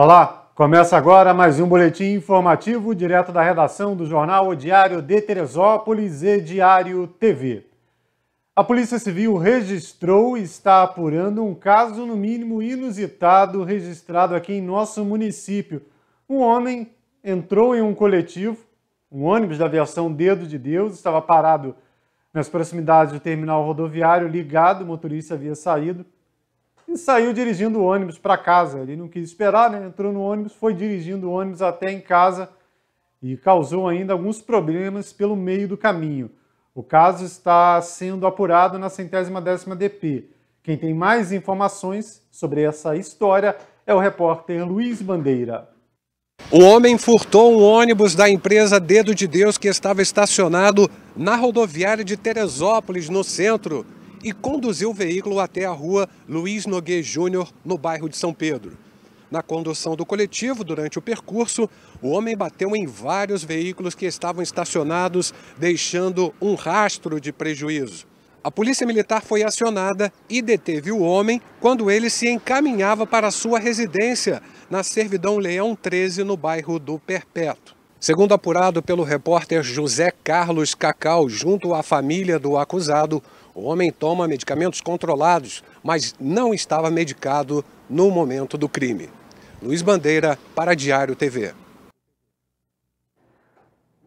Olá, começa agora mais um boletim informativo direto da redação do jornal O Diário de Teresópolis e Diário TV. A Polícia Civil registrou e está apurando um caso, no mínimo inusitado, registrado aqui em nosso município. Um homem entrou em um coletivo, um ônibus da versão Dedo de Deus, estava parado nas proximidades do terminal rodoviário, ligado, o motorista havia saído e saiu dirigindo o ônibus para casa. Ele não quis esperar, né? entrou no ônibus, foi dirigindo o ônibus até em casa e causou ainda alguns problemas pelo meio do caminho. O caso está sendo apurado na centésima décima DP. Quem tem mais informações sobre essa história é o repórter Luiz Bandeira. O homem furtou um ônibus da empresa Dedo de Deus que estava estacionado na rodoviária de Teresópolis, no centro, e conduziu o veículo até a rua Luiz Noguet Júnior, no bairro de São Pedro. Na condução do coletivo, durante o percurso, o homem bateu em vários veículos que estavam estacionados, deixando um rastro de prejuízo. A polícia militar foi acionada e deteve o homem quando ele se encaminhava para sua residência, na servidão Leão 13, no bairro do Perpétuo. Segundo apurado pelo repórter José Carlos Cacau, junto à família do acusado, o homem toma medicamentos controlados, mas não estava medicado no momento do crime. Luiz Bandeira, para Diário TV.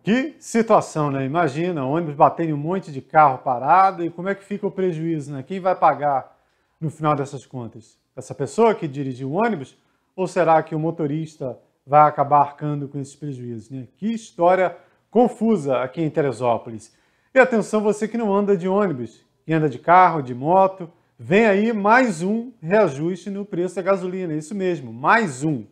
Que situação, né? Imagina, ônibus batendo um monte de carro parado e como é que fica o prejuízo, né? Quem vai pagar no final dessas contas? Essa pessoa que dirigiu o ônibus ou será que o motorista vai acabar arcando com esses prejuízos, né? Que história confusa aqui em Teresópolis. E atenção você que não anda de ônibus, quem anda de carro, de moto, vem aí mais um reajuste no preço da gasolina. É isso mesmo, mais um.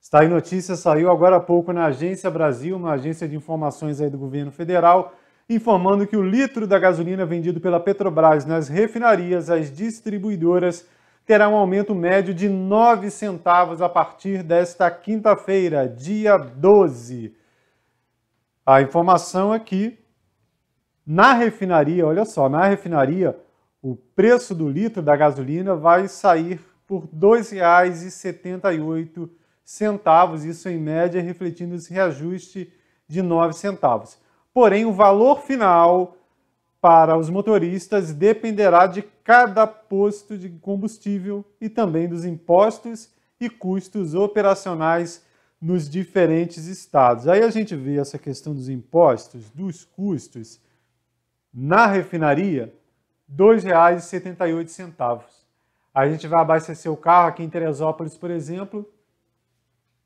Está aí notícia, saiu agora há pouco na Agência Brasil, uma agência de informações aí do governo federal, informando que o litro da gasolina vendido pela Petrobras nas refinarias, as distribuidoras, terá um aumento médio de 9 centavos a partir desta quinta-feira, dia 12. A informação aqui é na refinaria, olha só, na refinaria, o preço do litro da gasolina vai sair por R$ 2,78, isso em média refletindo esse reajuste de R$ centavos. Porém, o valor final para os motoristas dependerá de cada posto de combustível e também dos impostos e custos operacionais nos diferentes estados. Aí a gente vê essa questão dos impostos, dos custos, na refinaria, R$ 2,78. A gente vai abastecer o carro aqui em Teresópolis, por exemplo,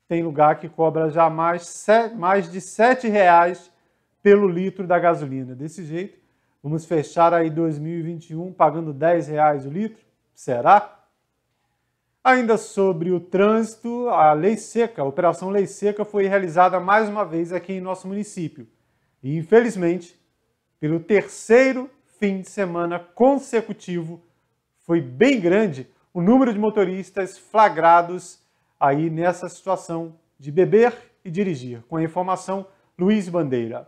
tem lugar que cobra já mais, mais de R$ 7,00 pelo litro da gasolina. Desse jeito, vamos fechar aí 2021 pagando R$ 10,00 o litro? Será? Ainda sobre o trânsito, a Lei Seca, a Operação Lei Seca foi realizada mais uma vez aqui em nosso município. E, infelizmente, pelo terceiro fim de semana consecutivo, foi bem grande o número de motoristas flagrados aí nessa situação de beber e dirigir. Com a informação, Luiz Bandeira.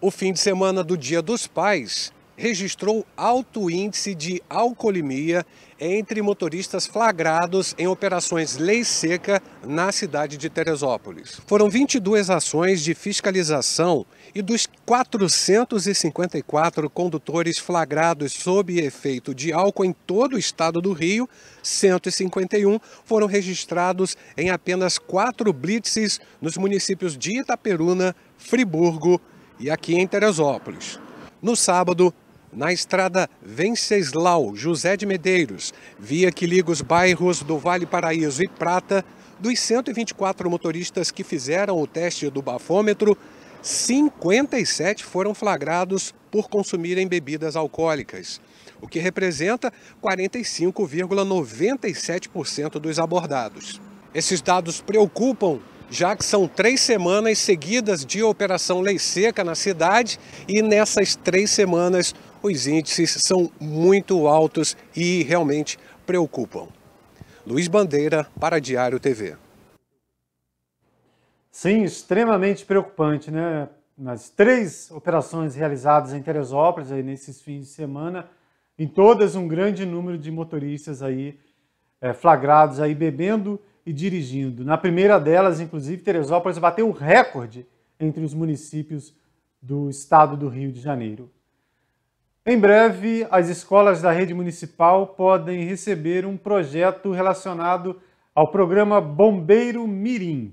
O fim de semana do Dia dos Pais registrou alto índice de alcoolemia entre motoristas flagrados em operações lei seca na cidade de Teresópolis. Foram 22 ações de fiscalização e dos 454 condutores flagrados sob efeito de álcool em todo o estado do Rio, 151 foram registrados em apenas quatro blitzes nos municípios de Itaperuna, Friburgo e aqui em Teresópolis. No sábado, na estrada Venceslau José de Medeiros, via que liga os bairros do Vale Paraíso e Prata, dos 124 motoristas que fizeram o teste do bafômetro, 57 foram flagrados por consumirem bebidas alcoólicas, o que representa 45,97% dos abordados. Esses dados preocupam já que são três semanas seguidas de operação Lei Seca na cidade e nessas três semanas os índices são muito altos e realmente preocupam. Luiz Bandeira, para Diário TV. Sim, extremamente preocupante, né? Nas três operações realizadas em Teresópolis aí nesses fins de semana, em todas um grande número de motoristas aí é, flagrados aí bebendo e dirigindo. Na primeira delas, inclusive, Teresópolis bateu o recorde entre os municípios do estado do Rio de Janeiro. Em breve, as escolas da rede municipal podem receber um projeto relacionado ao programa Bombeiro Mirim.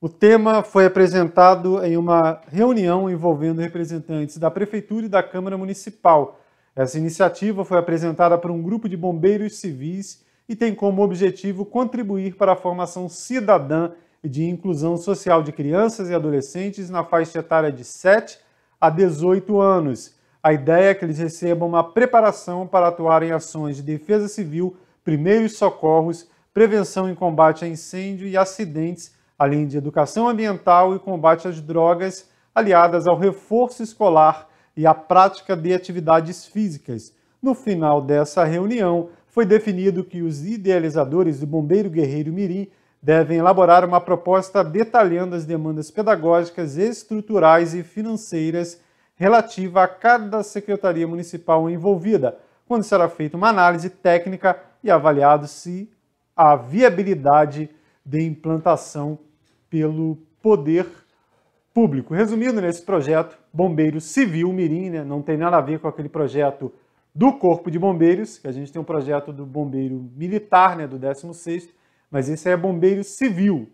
O tema foi apresentado em uma reunião envolvendo representantes da Prefeitura e da Câmara Municipal. Essa iniciativa foi apresentada por um grupo de bombeiros civis e tem como objetivo contribuir para a formação cidadã e de inclusão social de crianças e adolescentes na faixa etária de 7 a 18 anos. A ideia é que eles recebam uma preparação para atuar em ações de defesa civil, primeiros socorros, prevenção e combate a incêndio e acidentes, além de educação ambiental e combate às drogas, aliadas ao reforço escolar e à prática de atividades físicas. No final dessa reunião, foi definido que os idealizadores do Bombeiro Guerreiro Mirim devem elaborar uma proposta detalhando as demandas pedagógicas, estruturais e financeiras relativa a cada secretaria municipal envolvida, quando será feita uma análise técnica e avaliado se a viabilidade de implantação pelo poder público. Resumindo nesse projeto, Bombeiro Civil Mirim, né? não tem nada a ver com aquele projeto do Corpo de Bombeiros, que a gente tem um projeto do Bombeiro Militar, né, do 16º, mas esse é bombeiro civil.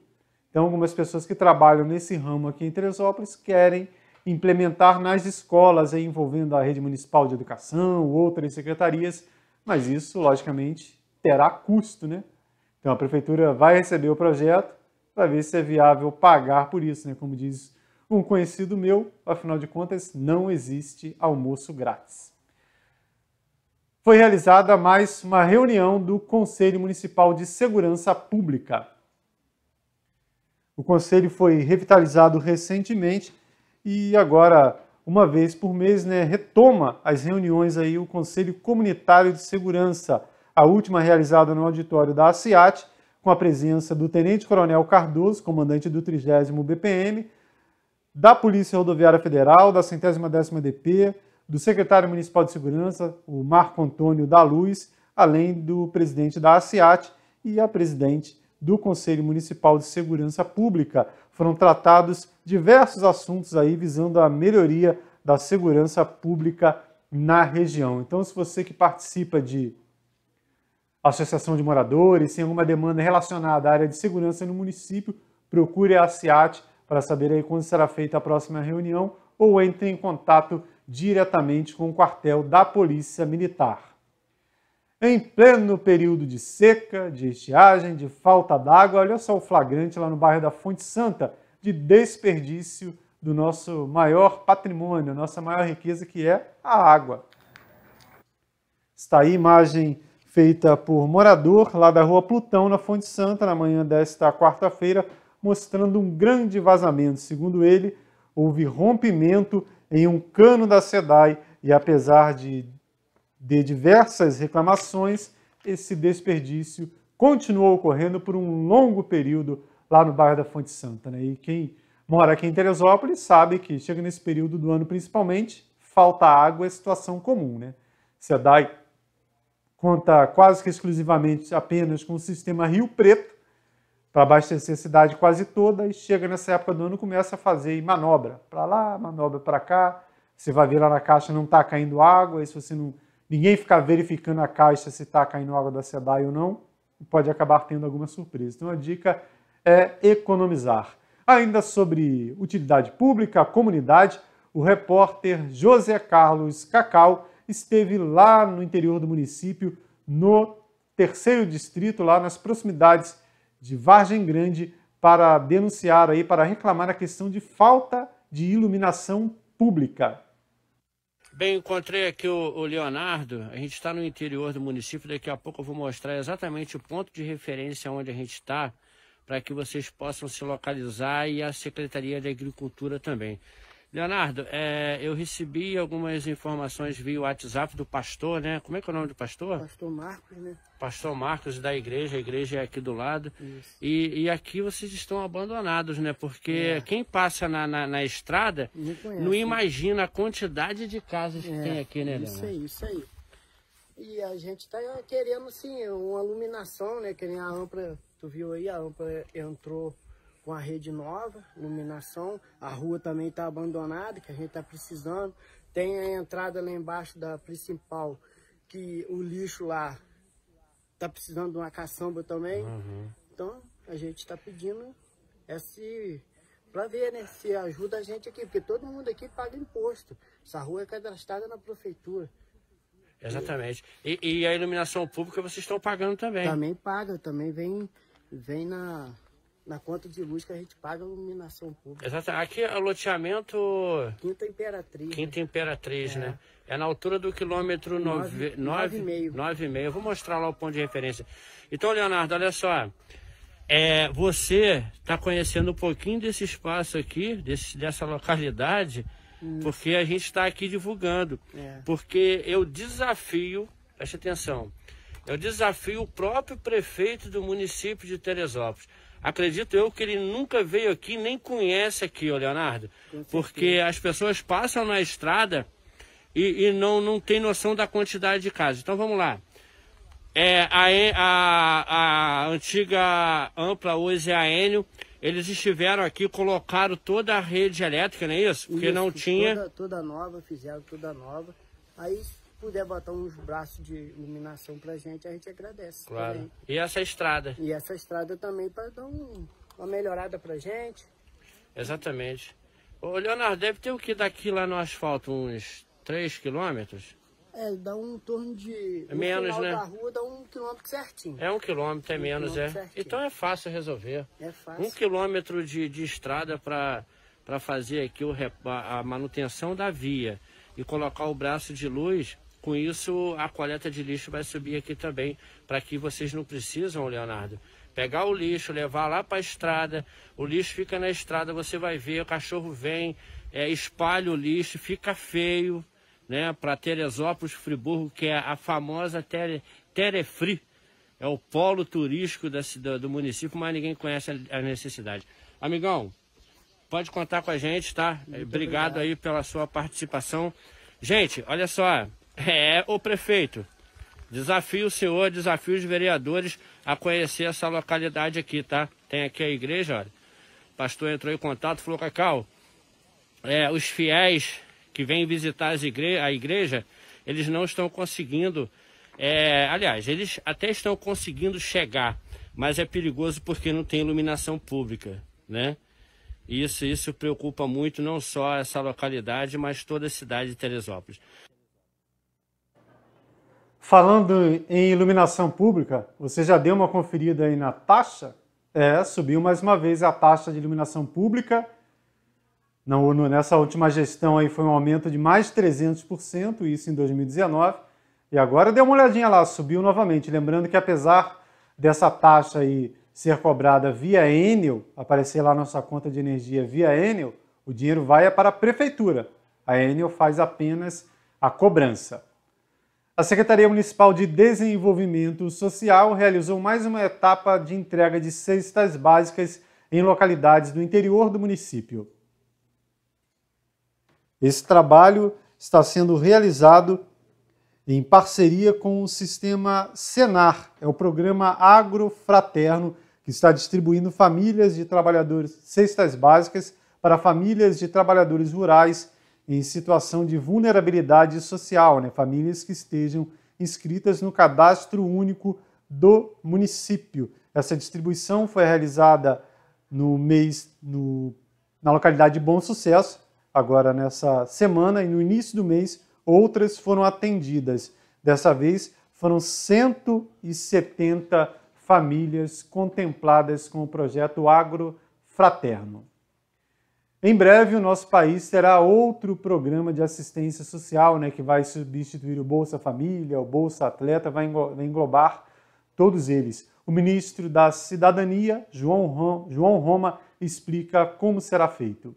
Então, algumas pessoas que trabalham nesse ramo aqui em Teresópolis querem implementar nas escolas, envolvendo a rede municipal de educação, outras secretarias, mas isso, logicamente, terá custo, né? Então, a prefeitura vai receber o projeto para ver se é viável pagar por isso, né? Como diz um conhecido meu, afinal de contas, não existe almoço grátis foi realizada mais uma reunião do Conselho Municipal de Segurança Pública. O conselho foi revitalizado recentemente e agora, uma vez por mês, né, retoma as reuniões aí o Conselho Comunitário de Segurança, a última realizada no auditório da ASIAT, com a presença do Tenente Coronel Cardoso, comandante do 30 BPM, da Polícia Rodoviária Federal, da Centésima Décima DP, do secretário municipal de segurança, o Marco Antônio da Luz, além do presidente da ASIAT e a presidente do Conselho Municipal de Segurança Pública. Foram tratados diversos assuntos aí visando a melhoria da segurança pública na região. Então, se você que participa de associação de moradores, tem alguma demanda relacionada à área de segurança no município, procure a SIAT para saber aí quando será feita a próxima reunião ou entre em contato diretamente com o quartel da Polícia Militar. Em pleno período de seca, de estiagem, de falta d'água, olha só o flagrante lá no bairro da Fonte Santa, de desperdício do nosso maior patrimônio, nossa maior riqueza, que é a água. Está aí a imagem feita por morador lá da rua Plutão, na Fonte Santa, na manhã desta quarta-feira, mostrando um grande vazamento. Segundo ele, houve rompimento em um cano da SEDAI e, apesar de, de diversas reclamações, esse desperdício continuou ocorrendo por um longo período lá no bairro da Fonte Santa. Né? E quem mora aqui em Teresópolis sabe que chega nesse período do ano principalmente, falta água é situação comum. Né? SEDAI conta quase que exclusivamente apenas com o sistema Rio Preto, para abastecer a cidade quase toda e chega nessa época do ano começa a fazer manobra para lá, manobra para cá. Você vai ver lá na caixa não está caindo água, aí se você não ninguém ficar verificando a caixa se está caindo água da SEDAI ou não, pode acabar tendo alguma surpresa. Então a dica é economizar. Ainda sobre utilidade pública, comunidade, o repórter José Carlos Cacau esteve lá no interior do município, no terceiro distrito, lá nas proximidades de Vargem Grande para denunciar aí, para reclamar a questão de falta de iluminação pública. Bem, encontrei aqui o, o Leonardo. A gente está no interior do município. Daqui a pouco eu vou mostrar exatamente o ponto de referência onde a gente está, para que vocês possam se localizar e a Secretaria de Agricultura também. Leonardo, é, eu recebi algumas informações via WhatsApp do pastor, né? Como é que é o nome do pastor? Pastor Marcos, né? Pastor Marcos da igreja, a igreja é aqui do lado. E, e, aqui vocês estão abandonados, né? Porque é. quem passa na, na, na estrada conhece, não né? imagina né? a quantidade de casas é. que tem aqui, né, Leonardo? Isso aí, isso aí. E a gente está querendo, assim, uma iluminação, né? Que nem a Ampla, tu viu aí, a Ampla entrou com a rede nova, iluminação. A rua também está abandonada, que a gente está precisando. Tem a entrada lá embaixo da principal, que o lixo lá está precisando de uma caçamba também. Uhum. Então, a gente está pedindo esse para ver né, se ajuda a gente aqui, porque todo mundo aqui paga imposto. Essa rua é cadastrada na prefeitura. Exatamente. E, e a iluminação pública vocês estão pagando também? Também paga, também vem, vem na, na conta de luz que a gente paga a iluminação pública. Exatamente. Aqui é o loteamento... Quinta Imperatriz. Quinta né? Imperatriz, é. né? É na altura do quilômetro 9,5. 9,5. Vou mostrar lá o ponto de referência. Então, Leonardo, olha só. É, você está conhecendo um pouquinho desse espaço aqui, desse, dessa localidade, porque a gente está aqui divulgando. É. Porque eu desafio, preste atenção, eu desafio o próprio prefeito do município de Teresópolis acredito eu que ele nunca veio aqui, nem conhece aqui, Leonardo. Porque as pessoas passam na estrada e, e, não, não tem noção da quantidade de casos. Então vamos lá. É, a, a, a antiga Ampla, hoje é a Enio, eles estiveram aqui, colocaram toda a rede elétrica, não é isso? Porque isso, não tinha. Toda, toda nova, fizeram toda nova. Aí puder botar uns braços de iluminação pra gente, a gente agradece. Claro. Também. E essa estrada? E essa estrada também para dar um, uma melhorada pra gente. Exatamente. Ô, Leonardo, deve ter o que daqui lá no asfalto? Uns 3 quilômetros? É, dá um torno de. É menos, né? da rua dá um quilômetro certinho. É um quilômetro, é um menos, quilômetro é. Certinho. Então é fácil resolver. É fácil. Um quilômetro de, de estrada para fazer aqui o, a manutenção da via e colocar o braço de luz com isso, a coleta de lixo vai subir aqui também, para que vocês não precisam, Leonardo, pegar o lixo, levar lá para a estrada. O lixo fica na estrada, você vai ver, o cachorro vem, é, espalha o lixo, fica feio, né? Para Teresópolis, Friburgo, que é a famosa Tere, Terefri, é o polo turístico da, do, do município, mas ninguém conhece a, a necessidade. Amigão, pode contar com a gente, tá? obrigado, obrigado aí pela sua participação. Gente, olha só, é, o prefeito. Desafio o senhor, desafio os vereadores a conhecer essa localidade aqui, tá? Tem aqui a igreja, olha. O pastor entrou em contato, falou, Cacau, é, os fiéis que vêm visitar igre a igreja, eles não estão conseguindo. É, aliás, eles até estão conseguindo chegar, mas é perigoso porque não tem iluminação pública, né? Isso, isso preocupa muito não só essa localidade, mas toda a cidade de Teresópolis. Falando em iluminação pública, você já deu uma conferida aí na taxa? É, subiu mais uma vez a taxa de iluminação pública. Não, nessa última gestão aí foi um aumento de mais 300%, isso em 2019. E agora deu uma olhadinha lá, subiu novamente. Lembrando que apesar dessa taxa aí ser cobrada via Enel, aparecer lá na nossa conta de energia via Enel, o dinheiro vai para a prefeitura. A Enel faz apenas a cobrança. A Secretaria Municipal de Desenvolvimento Social realizou mais uma etapa de entrega de cestas básicas em localidades do interior do município. Esse trabalho está sendo realizado em parceria com o sistema Senar, é o programa Agrofraterno, que está distribuindo famílias de trabalhadores cestas básicas para famílias de trabalhadores rurais em situação de vulnerabilidade social, né? famílias que estejam inscritas no cadastro único do município. Essa distribuição foi realizada no mês no, na localidade de Bom Sucesso, agora nessa semana e no início do mês outras foram atendidas. Dessa vez foram 170 famílias contempladas com o projeto Agro Fraterno. Em breve, o nosso país terá outro programa de assistência social, né, que vai substituir o Bolsa Família, o Bolsa Atleta, vai englobar todos eles. O ministro da Cidadania, João, João Roma, explica como será feito.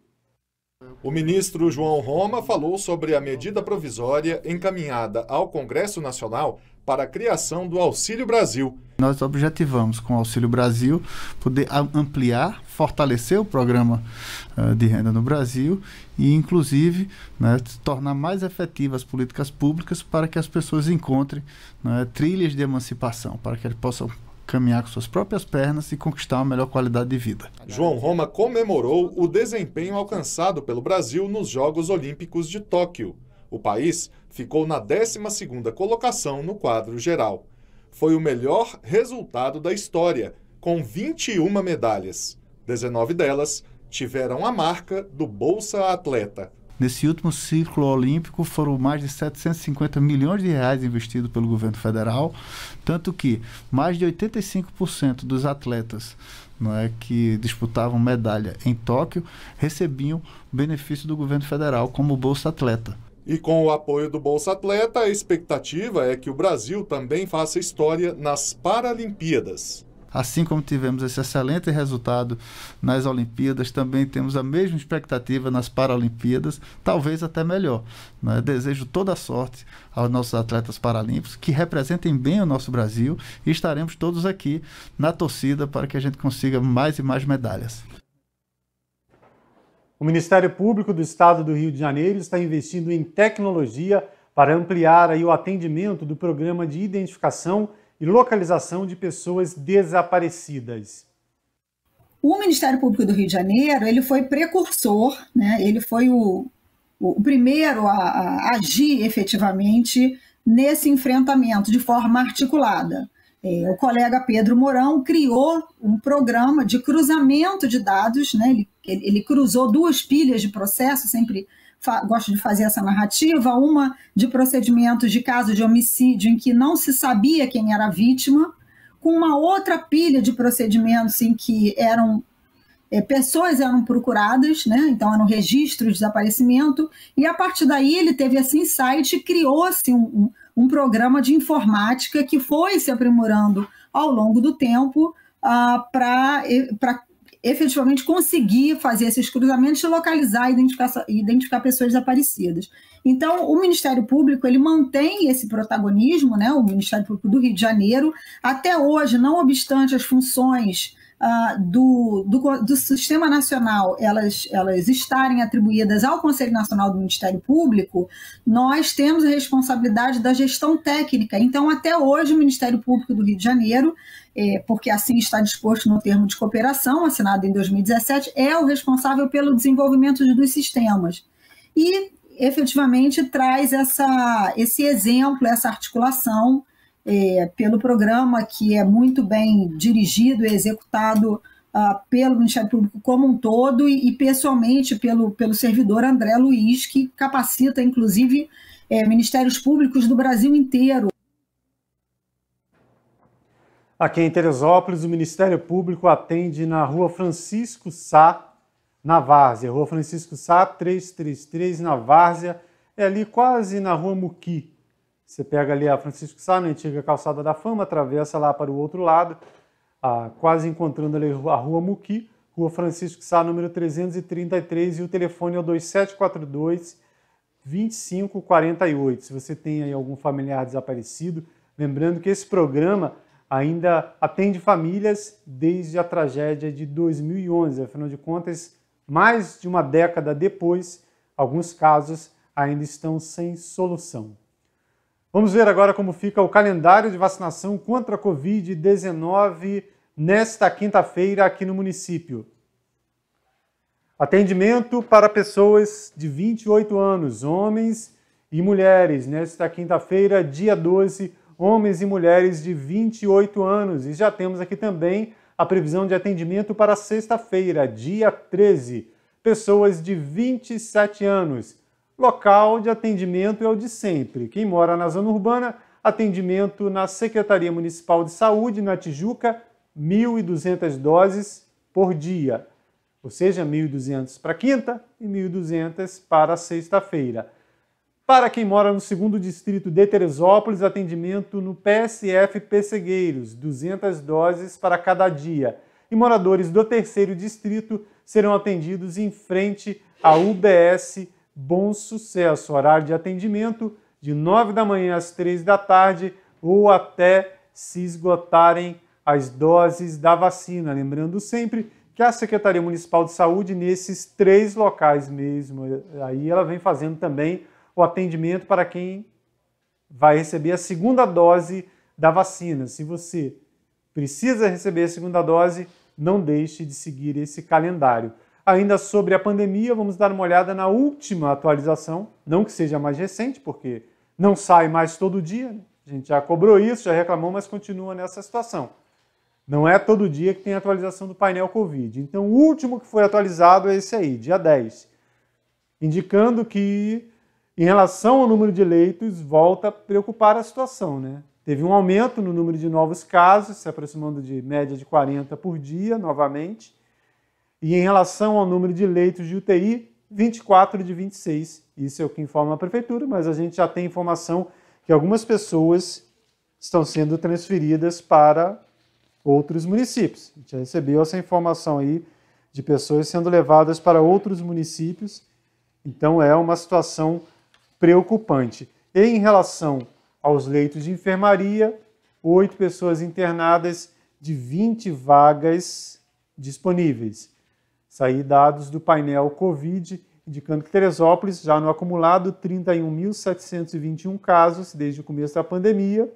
O ministro João Roma falou sobre a medida provisória encaminhada ao Congresso Nacional para a criação do Auxílio Brasil. Nós objetivamos com o Auxílio Brasil poder ampliar, fortalecer o programa uh, de renda no Brasil e, inclusive, né, tornar mais efetivas as políticas públicas para que as pessoas encontrem né, trilhas de emancipação, para que elas possam caminhar com suas próprias pernas e conquistar uma melhor qualidade de vida. João Roma comemorou o desempenho alcançado pelo Brasil nos Jogos Olímpicos de Tóquio. O país ficou na 12ª colocação no quadro geral. Foi o melhor resultado da história, com 21 medalhas. 19 delas tiveram a marca do Bolsa Atleta. Nesse último ciclo olímpico foram mais de 750 milhões de reais investidos pelo governo federal, tanto que mais de 85% dos atletas não é, que disputavam medalha em Tóquio recebiam benefício do governo federal como Bolsa Atleta. E com o apoio do Bolsa Atleta, a expectativa é que o Brasil também faça história nas Paralimpíadas. Assim como tivemos esse excelente resultado nas Olimpíadas, também temos a mesma expectativa nas Paralimpíadas, talvez até melhor. Né? Desejo toda a sorte aos nossos atletas paralímpicos, que representem bem o nosso Brasil e estaremos todos aqui na torcida para que a gente consiga mais e mais medalhas. O Ministério Público do Estado do Rio de Janeiro está investindo em tecnologia para ampliar aí o atendimento do programa de identificação e localização de pessoas desaparecidas. O Ministério Público do Rio de Janeiro ele foi precursor, né? ele foi o, o primeiro a, a agir efetivamente nesse enfrentamento de forma articulada. É, o colega Pedro Mourão criou um programa de cruzamento de dados, né? ele ele cruzou duas pilhas de processo, sempre gosto de fazer essa narrativa, uma de procedimentos de caso de homicídio em que não se sabia quem era a vítima, com uma outra pilha de procedimentos em que eram é, pessoas eram procuradas, né? então eram registro de desaparecimento, e a partir daí ele teve esse insight e criou-se um, um, programa de informática que foi se aprimorando ao longo do tempo uh, ah, para efetivamente conseguir fazer esses cruzamentos e localizar e identificar, identificar pessoas desaparecidas. Então, o Ministério Público ele mantém esse protagonismo, né? O Ministério Público do Rio de Janeiro até hoje, não obstante as funções uh, do, do, do, Sistema Nacional elas, elas estarem atribuídas ao Conselho Nacional do Ministério Público, nós temos a responsabilidade da gestão técnica. Então, até hoje, o Ministério Público do Rio de Janeiro, é, porque assim está disposto no termo de cooperação assinado em 2017, é o responsável pelo desenvolvimento dos sistemas. E efetivamente traz essa, esse exemplo, essa articulação é, pelo programa que é muito bem dirigido e executado uh, pelo Ministério Público como um todo e, e, pessoalmente pelo, pelo servidor André Luiz, que capacita inclusive é, ministérios públicos do Brasil inteiro. Aqui em Teresópolis, o Ministério Público atende na rua Francisco Sá, na Várzea. Rua Francisco Sá, 333, na Várzea. É ali quase na rua Muqui, você pega ali a Francisco Sá, na antiga Calçada da Fama, atravessa lá para o outro lado, ah, quase encontrando ali a Rua Muqui, Rua Francisco Sá, número 333, e o telefone é o 2742 2548. Se você tem aí algum familiar desaparecido, lembrando que esse programa ainda atende famílias desde a tragédia de 2011, afinal de contas, mais de uma década depois, alguns casos ainda estão sem solução. Vamos ver agora como fica o calendário de vacinação contra a Covid-19 nesta quinta-feira aqui no município. Atendimento para pessoas de 28 anos, homens e mulheres. Nesta quinta-feira, dia 12, homens e mulheres de 28 anos. E já temos aqui também a previsão de atendimento para sexta-feira, dia 13, pessoas de 27 anos Local de atendimento é o de sempre. Quem mora na zona urbana, atendimento na Secretaria Municipal de Saúde, na Tijuca, 1.200 doses por dia. Ou seja, 1.200 para quinta e 1.200 para sexta-feira. Para quem mora no segundo distrito de Teresópolis, atendimento no PSF Pessegueiros, 200 doses para cada dia. E moradores do terceiro distrito serão atendidos em frente à UBS Bom Sucesso, horário de atendimento de 9 da manhã às 3 da tarde ou até se esgotarem as doses da vacina. Lembrando sempre que a Secretaria Municipal de Saúde, nesses três locais mesmo, aí ela vem fazendo também o atendimento para quem vai receber a segunda dose da vacina. Se você precisa receber a segunda dose, não deixe de seguir esse calendário. Ainda sobre a pandemia, vamos dar uma olhada na última atualização, não que seja mais recente, porque não sai mais todo dia, né? a gente já cobrou isso, já reclamou, mas continua nessa situação. Não é todo dia que tem atualização do painel Covid. Então, o último que foi atualizado é esse aí, dia 10, indicando que, em relação ao número de leitos, volta a preocupar a situação. Né? Teve um aumento no número de novos casos, se aproximando de média de 40 por dia, novamente, e em relação ao número de leitos de UTI, 24 de 26. Isso é o que informa a prefeitura, mas a gente já tem informação que algumas pessoas estão sendo transferidas para outros municípios. A gente já recebeu essa informação aí de pessoas sendo levadas para outros municípios. Então é uma situação preocupante. E em relação aos leitos de enfermaria, oito pessoas internadas de 20 vagas disponíveis. Saí dados do painel COVID, indicando que Teresópolis, já no acumulado, 31.721 casos desde o começo da pandemia.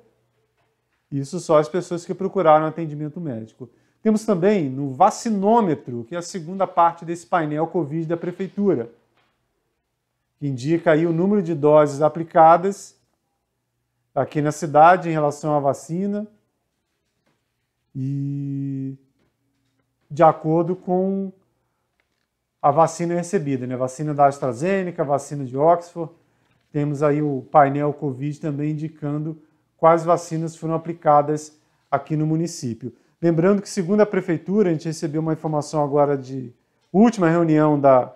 Isso só as pessoas que procuraram atendimento médico. Temos também no vacinômetro, que é a segunda parte desse painel Covid da Prefeitura, que indica aí o número de doses aplicadas aqui na cidade em relação à vacina e de acordo com a vacina é recebida, né? A vacina da AstraZeneca, vacina de Oxford. Temos aí o painel Covid também indicando quais vacinas foram aplicadas aqui no município. Lembrando que, segundo a prefeitura, a gente recebeu uma informação agora de última reunião da,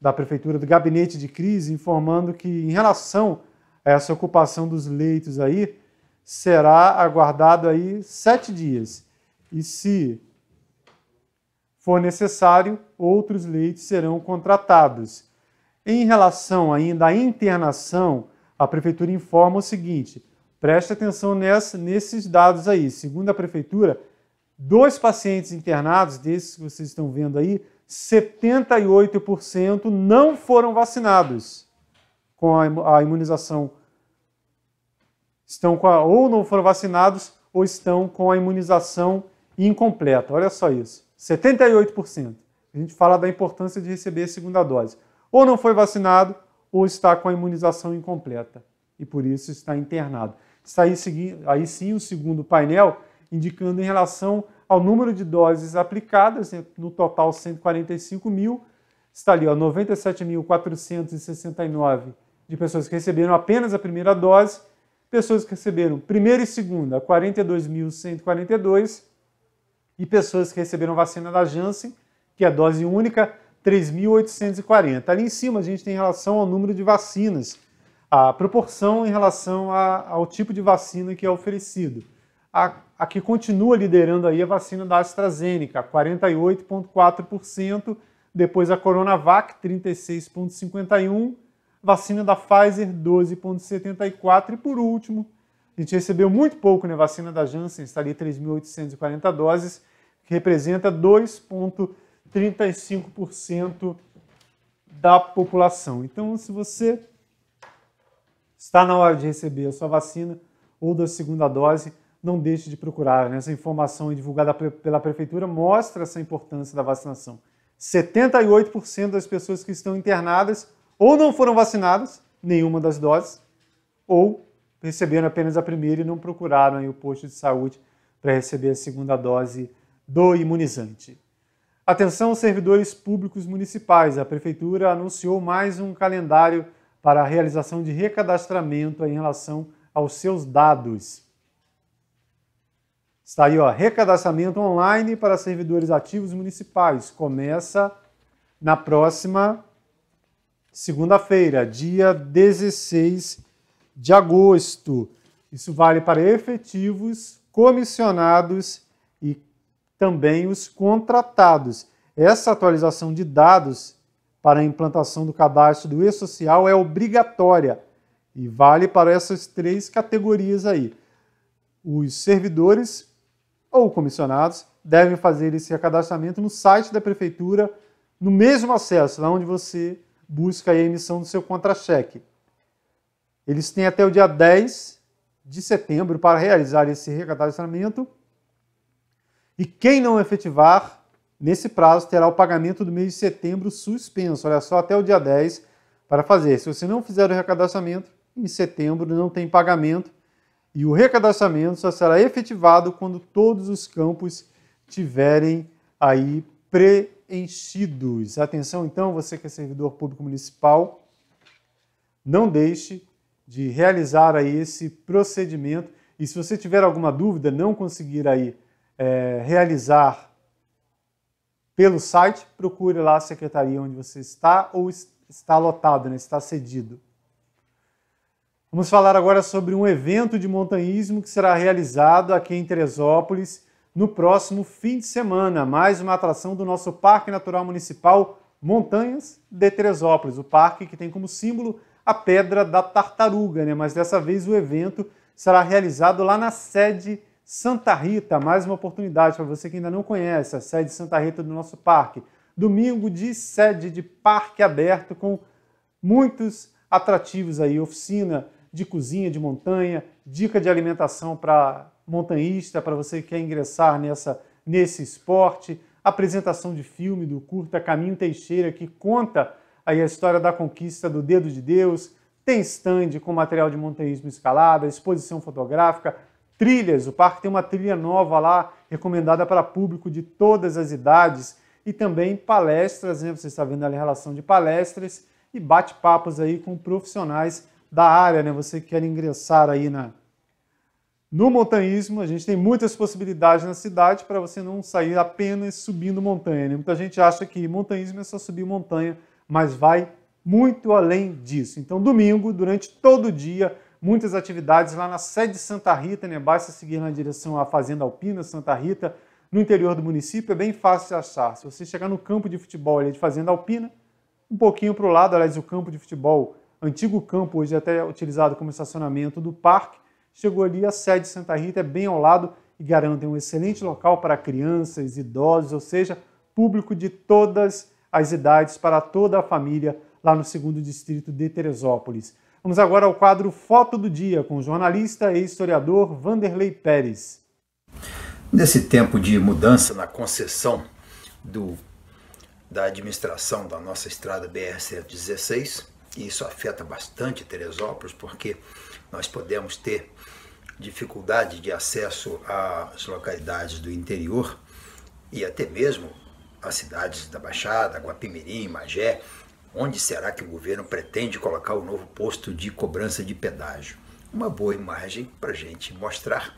da prefeitura, do gabinete de crise, informando que, em relação a essa ocupação dos leitos aí, será aguardado aí sete dias. E se for necessário, outros leitos serão contratados. Em relação ainda à internação, a prefeitura informa o seguinte: preste atenção nessa, nesses dados aí. Segundo a prefeitura, dois pacientes internados, desses que vocês estão vendo aí, 78% não foram vacinados com a imunização. Estão a, ou não foram vacinados ou estão com a imunização incompleta. Olha só isso. 78%. A gente fala da importância de receber a segunda dose. Ou não foi vacinado, ou está com a imunização incompleta e por isso está internado. Está aí, aí sim o segundo painel, indicando em relação ao número de doses aplicadas, né, no total 145 mil, está ali 97.469 de pessoas que receberam apenas a primeira dose, pessoas que receberam primeira e segunda, 42.142, e pessoas que receberam vacina da Janssen, que é dose única, 3.840. Ali em cima a gente tem relação ao número de vacinas, a proporção em relação a, ao tipo de vacina que é oferecido. A, a que continua liderando aí a vacina da AstraZeneca, 48,4%, depois a Coronavac, 36,51%, vacina da Pfizer, 12,74% e, por último, a gente recebeu muito pouco, né? vacina da Janssen está ali 3.840 doses, que representa 2,35% da população. Então, se você está na hora de receber a sua vacina ou da segunda dose, não deixe de procurar. Né? Essa informação divulgada pela Prefeitura mostra essa importância da vacinação. 78% das pessoas que estão internadas ou não foram vacinadas, nenhuma das doses, ou receberam apenas a primeira e não procuraram aí, o posto de saúde para receber a segunda dose do imunizante. Atenção, servidores públicos municipais. A Prefeitura anunciou mais um calendário para a realização de recadastramento em relação aos seus dados. Está aí, ó, recadastramento online para servidores ativos municipais. Começa na próxima segunda-feira, dia 16 de agosto. Isso vale para efetivos, comissionados e também os contratados. Essa atualização de dados para a implantação do cadastro do e-social é obrigatória e vale para essas três categorias aí. Os servidores ou comissionados devem fazer esse cadastramento no site da prefeitura, no mesmo acesso, lá onde você busca a emissão do seu contra-cheque. Eles têm até o dia 10 de setembro para realizar esse recadastramento. E quem não efetivar nesse prazo terá o pagamento do mês de setembro suspenso. Olha só, até o dia 10 para fazer. Se você não fizer o recadastramento, em setembro não tem pagamento e o recadastramento só será efetivado quando todos os campos tiverem aí preenchidos. Atenção então, você que é servidor público municipal, não deixe de realizar aí esse procedimento. E se você tiver alguma dúvida, não conseguir aí é, realizar pelo site, procure lá a secretaria onde você está ou está lotado, né? está cedido. Vamos falar agora sobre um evento de montanhismo que será realizado aqui em Teresópolis no próximo fim de semana. Mais uma atração do nosso Parque Natural Municipal Montanhas de Teresópolis, o parque que tem como símbolo a Pedra da Tartaruga, né? mas dessa vez o evento será realizado lá na sede Santa Rita. Mais uma oportunidade para você que ainda não conhece a sede Santa Rita do nosso parque. Domingo de sede de parque aberto com muitos atrativos aí, oficina de cozinha de montanha, dica de alimentação para montanhista, para você que quer ingressar nessa nesse esporte, apresentação de filme do curta Caminho Teixeira que conta aí a história da conquista do dedo de Deus, tem stand com material de montanhismo escalada, exposição fotográfica, trilhas, o parque tem uma trilha nova lá, recomendada para público de todas as idades, e também palestras, né? você está vendo ali a relação de palestras e bate-papos aí com profissionais da área, né? você quer ingressar aí na, no montanhismo, a gente tem muitas possibilidades na cidade para você não sair apenas subindo montanha. Né? Muita gente acha que montanhismo é só subir montanha, mas vai muito além disso. Então, domingo, durante todo o dia, muitas atividades lá na sede de Santa Rita, né? Basta seguir na direção à Fazenda Alpina Santa Rita, no interior do município, é bem fácil de achar. Se você chegar no campo de futebol ali de Fazenda Alpina, um pouquinho para o lado, aliás, o campo de futebol, antigo campo, hoje até utilizado como estacionamento do parque, chegou ali a sede de Santa Rita, é bem ao lado e garantem um excelente local para crianças, idosos, ou seja, público de todas as as idades para toda a família lá no segundo distrito de Teresópolis. Vamos agora ao quadro Foto do Dia com o jornalista e historiador Vanderlei Pérez. Nesse tempo de mudança na concessão do, da administração da nossa estrada BR-116, e isso afeta bastante Teresópolis, porque nós podemos ter dificuldade de acesso às localidades do interior e até mesmo as cidades da Baixada, Guapimirim, Magé, onde será que o governo pretende colocar o novo posto de cobrança de pedágio? Uma boa imagem para a gente mostrar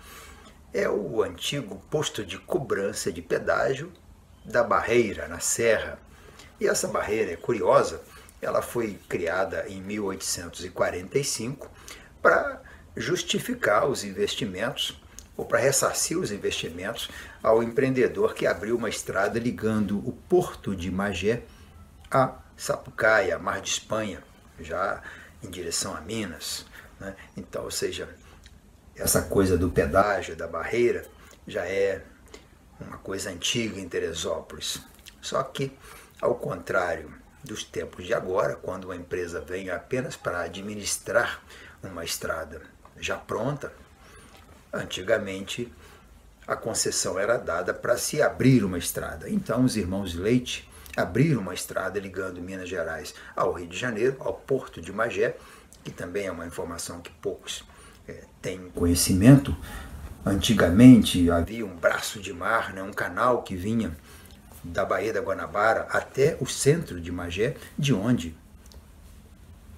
é o antigo posto de cobrança de pedágio da Barreira, na Serra. E essa barreira é curiosa, ela foi criada em 1845 para justificar os investimentos ou para ressarcir os investimentos ao empreendedor que abriu uma estrada ligando o porto de Magé a Sapucaia, Mar de Espanha, já em direção a Minas. Né? Então, ou seja, essa coisa do pedágio, da barreira, já é uma coisa antiga em Teresópolis. Só que, ao contrário dos tempos de agora, quando uma empresa vem apenas para administrar uma estrada já pronta, antigamente a concessão era dada para se abrir uma estrada. Então os irmãos Leite abriram uma estrada ligando Minas Gerais ao Rio de Janeiro, ao porto de Magé, que também é uma informação que poucos é, têm conhecimento. Antigamente havia um braço de mar, né, um canal que vinha da Baía da Guanabara até o centro de Magé, de onde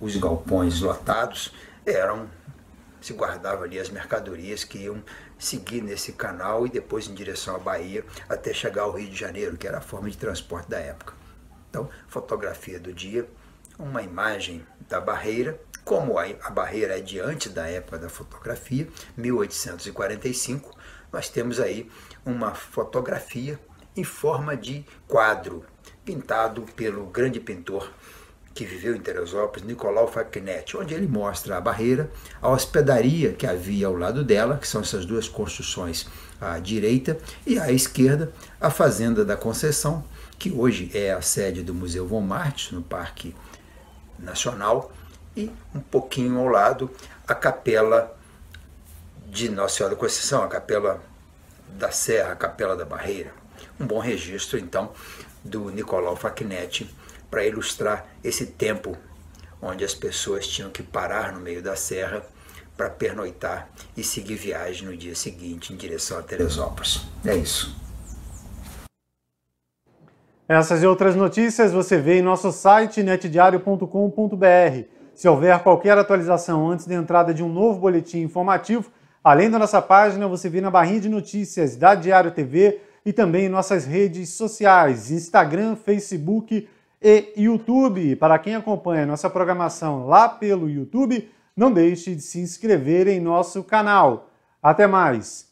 os galpões lotados eram se guardava ali as mercadorias que iam seguir nesse canal e depois em direção à Bahia até chegar ao Rio de Janeiro, que era a forma de transporte da época. Então, fotografia do dia, uma imagem da barreira, como a barreira é diante da época da fotografia, 1845, nós temos aí uma fotografia em forma de quadro, pintado pelo grande pintor que viveu em Teresópolis, Nicolau Facnetti, onde ele mostra a barreira, a hospedaria que havia ao lado dela, que são essas duas construções à direita, e à esquerda, a Fazenda da Conceição, que hoje é a sede do Museu Von no Parque Nacional, e um pouquinho ao lado, a Capela de Nossa Senhora da Conceição, a Capela da Serra, a Capela da Barreira. Um bom registro, então, do Nicolau Facnetti para ilustrar esse tempo onde as pessoas tinham que parar no meio da serra para pernoitar e seguir viagem no dia seguinte em direção a Teresópolis. É isso. Essas e outras notícias você vê em nosso site netdiario.com.br. Se houver qualquer atualização antes da entrada de um novo boletim informativo, além da nossa página, você vê na barrinha de notícias da Diário TV e também em nossas redes sociais, Instagram, Facebook, e YouTube. Para quem acompanha nossa programação lá pelo YouTube, não deixe de se inscrever em nosso canal. Até mais!